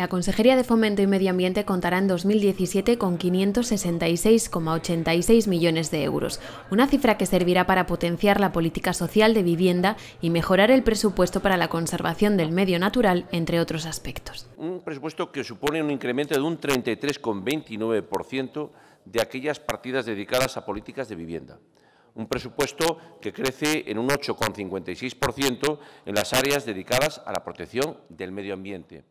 La Consejería de Fomento y Medio Ambiente contará en 2017 con 566,86 millones de euros, una cifra que servirá para potenciar la política social de vivienda y mejorar el presupuesto para la conservación del medio natural, entre otros aspectos. Un presupuesto que supone un incremento de un 33,29% de aquellas partidas dedicadas a políticas de vivienda un presupuesto que crece en un 8,56% en las áreas dedicadas a la protección del medio ambiente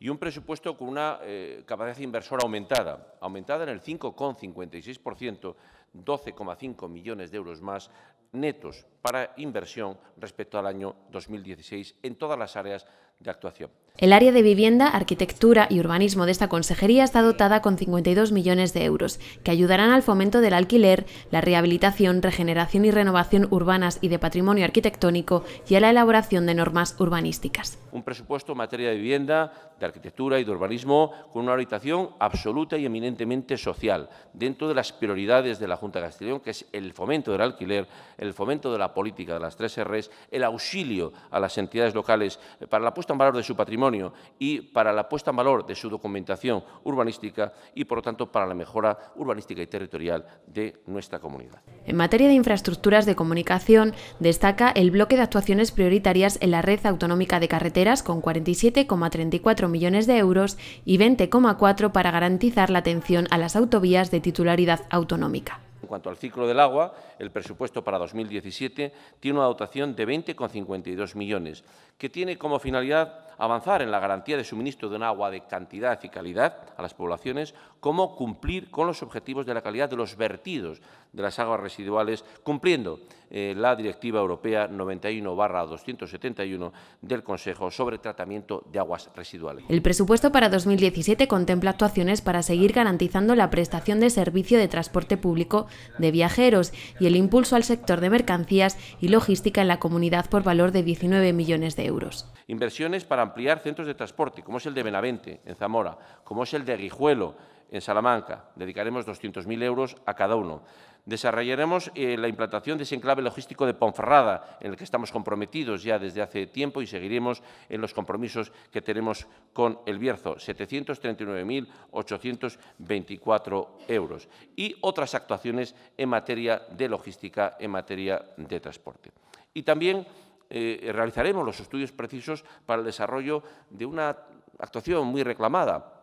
y un presupuesto con una eh, capacidad inversora aumentada, aumentada en el 5,56%, 12,5 millones de euros más netos para inversión respecto al año 2016 en todas las áreas de actuación. El área de vivienda, arquitectura y urbanismo de esta consejería está dotada con 52 millones de euros, que ayudarán al fomento del alquiler, la rehabilitación, regeneración y renovación urbanas y de patrimonio arquitectónico y a la elaboración de normas urbanísticas. Un presupuesto en materia de vivienda, de arquitectura y de urbanismo con una orientación absoluta y eminentemente social, dentro de las prioridades de la Junta de Castellón, que es el fomento del alquiler, el fomento de la política de las tres Rs, el auxilio a las entidades locales eh, para la puesta en valor de su patrimonio y para la puesta en valor de su documentación urbanística y, por lo tanto, para la mejora urbanística y territorial de nuestra comunidad. En materia de infraestructuras de comunicación, destaca el bloque de actuaciones prioritarias en la red autonómica de carreteras con 47,34 millones de euros y 20,4 para garantizar la atención a las autovías de titularidad autonómica. En cuanto al ciclo del agua, el presupuesto para 2017 tiene una dotación de 20,52 millones, que tiene como finalidad avanzar en la garantía de suministro de un agua de cantidad y calidad a las poblaciones, como cumplir con los objetivos de la calidad de los vertidos de las aguas residuales, cumpliendo eh, la Directiva Europea 91-271 del Consejo sobre tratamiento de aguas residuales. El presupuesto para 2017 contempla actuaciones para seguir garantizando la prestación de servicio de transporte público de viajeros y el impulso al sector de mercancías y logística en la comunidad por valor de 19 millones de euros. Inversiones para ampliar centros de transporte, como es el de Benavente, en Zamora, como es el de Guijuelo, en Salamanca. Dedicaremos 200.000 euros a cada uno. Desarrollaremos eh, la implantación de ese enclave logístico de Ponferrada, en el que estamos comprometidos ya desde hace tiempo y seguiremos en los compromisos que tenemos con el Bierzo, 739.824 euros. Y otras actuaciones en materia de logística, en materia de transporte. Y también eh, realizaremos los estudios precisos para el desarrollo de una actuación muy reclamada,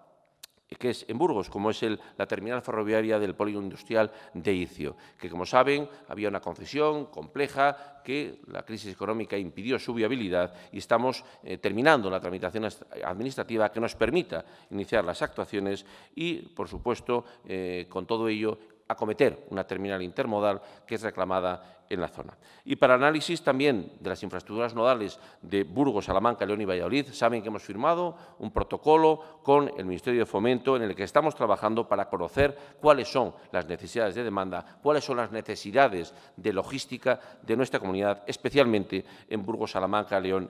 que es en Burgos, como es el, la terminal ferroviaria del polígono industrial de Icio, que como saben había una concesión compleja que la crisis económica impidió su viabilidad y estamos eh, terminando la tramitación administrativa que nos permita iniciar las actuaciones y, por supuesto, eh, con todo ello acometer una terminal intermodal que es reclamada en la zona. Y para análisis también de las infraestructuras nodales de Burgos, Salamanca, León y Valladolid, saben que hemos firmado un protocolo con el Ministerio de Fomento en el que estamos trabajando para conocer cuáles son las necesidades de demanda, cuáles son las necesidades de logística de nuestra comunidad, especialmente en Burgos, Salamanca, León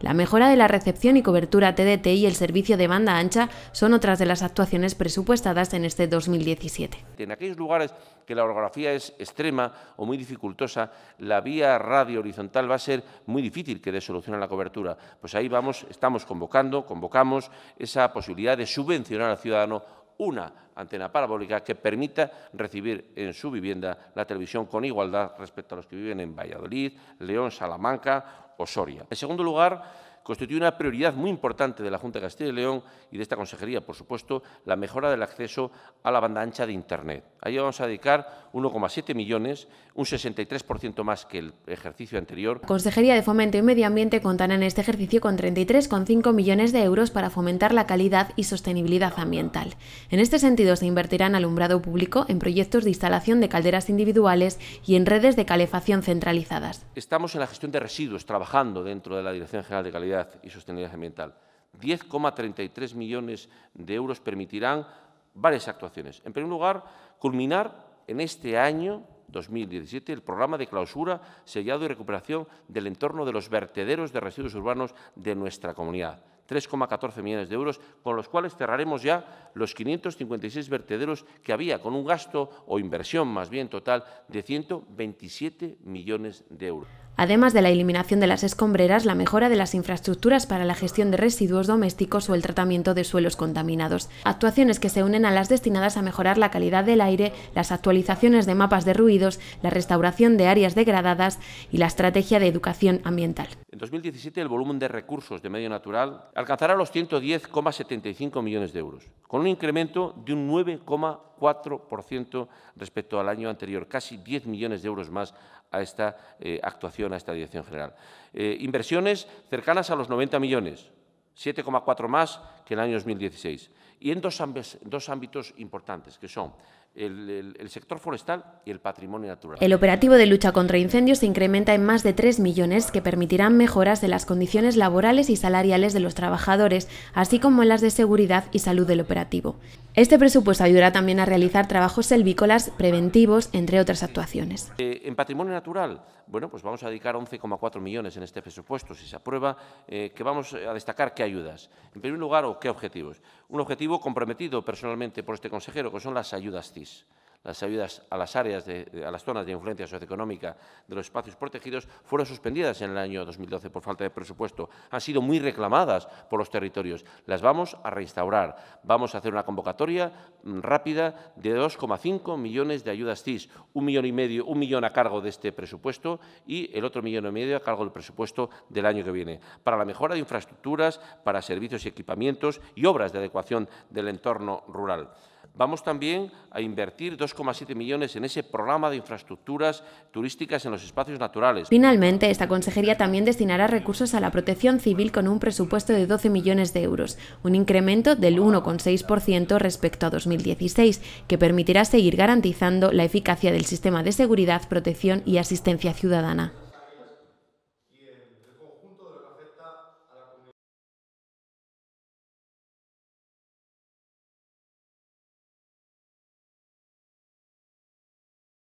la mejora de la recepción y cobertura TDT y el servicio de banda ancha son otras de las actuaciones presupuestadas en este 2017. En aquellos lugares que la orografía es extrema o muy dificultosa, la vía radio horizontal va a ser muy difícil que dé solución a la cobertura. Pues ahí vamos, estamos convocando, convocamos esa posibilidad de subvencionar al ciudadano una antena parabólica que permita recibir en su vivienda la televisión con igualdad respecto a los que viven en Valladolid, León, Salamanca Soria. En segundo lugar, constituye una prioridad muy importante de la Junta de Castilla y León y de esta consejería, por supuesto, la mejora del acceso a la banda ancha de Internet. Ahí vamos a dedicar 1,7 millones, un 63% más que el ejercicio anterior. Consejería de Fomento y Medio Ambiente contará en este ejercicio con 33,5 millones de euros para fomentar la calidad y sostenibilidad ambiental. En este sentido, se invertirán en alumbrado público, en proyectos de instalación de calderas individuales y en redes de calefacción centralizadas. Estamos en la gestión de residuos, trabajando dentro de la Dirección General de Calidad y sostenibilidad ambiental. 10,33 millones de euros permitirán varias actuaciones. En primer lugar, culminar en este año 2017 el programa de clausura, sellado y recuperación del entorno de los vertederos de residuos urbanos de nuestra comunidad. 3,14 millones de euros, con los cuales cerraremos ya los 556 vertederos que había, con un gasto o inversión más bien total de 127 millones de euros. Además de la eliminación de las escombreras, la mejora de las infraestructuras para la gestión de residuos domésticos o el tratamiento de suelos contaminados. Actuaciones que se unen a las destinadas a mejorar la calidad del aire, las actualizaciones de mapas de ruidos, la restauración de áreas degradadas y la estrategia de educación ambiental. En 2017 el volumen de recursos de medio natural alcanzará los 110,75 millones de euros, con un incremento de un 9,4% respecto al año anterior, casi 10 millones de euros más a esta eh, actuación, a esta Dirección General. Eh, inversiones cercanas a los 90 millones, 7,4 más que en el año 2016, y en dos ámbitos importantes, que son el, sector forestal y el patrimonio natural. El operativo de lucha contra incendios se incrementa en más de 3 millones que permitirán mejoras en las condiciones laborales y salariales de los trabajadores, así como en las de seguridad y salud del operativo. Este presupuesto ayudará también a realizar trabajos selvícolas preventivos, entre otras actuaciones. Eh, en patrimonio natural, bueno, pues vamos a dedicar 11,4 millones en este presupuesto, si se aprueba, eh, que vamos a destacar qué ayudas. En primer lugar, o qué objetivos. Un objetivo comprometido personalmente por este consejero, que son las ayudas CIE las ayudas a las áreas, a las zonas de influencia socioeconómica de los espacios protegidos fueron suspendidas en el año 2012 por falta de presupuesto. Han sido muy reclamadas por los territorios. Las vamos a reinstaurar. Vamos a hacer una convocatoria mm, rápida de 2,5 millones de ayudas CIS, un millón y medio, un millón a cargo de este presupuesto y el otro millón y medio a cargo del presupuesto del año que viene, para la mejora de infraestructuras, para servicios y equipamientos y obras de adecuación del entorno rural. Vamos también a invertir 2,7 millones en ese programa de infraestructuras turísticas en los espacios naturales. Finalmente, esta consejería también destinará recursos a la protección civil con un presupuesto de 12 millones de euros, un incremento del 1,6% respecto a 2016, que permitirá seguir garantizando la eficacia del sistema de seguridad, protección y asistencia ciudadana.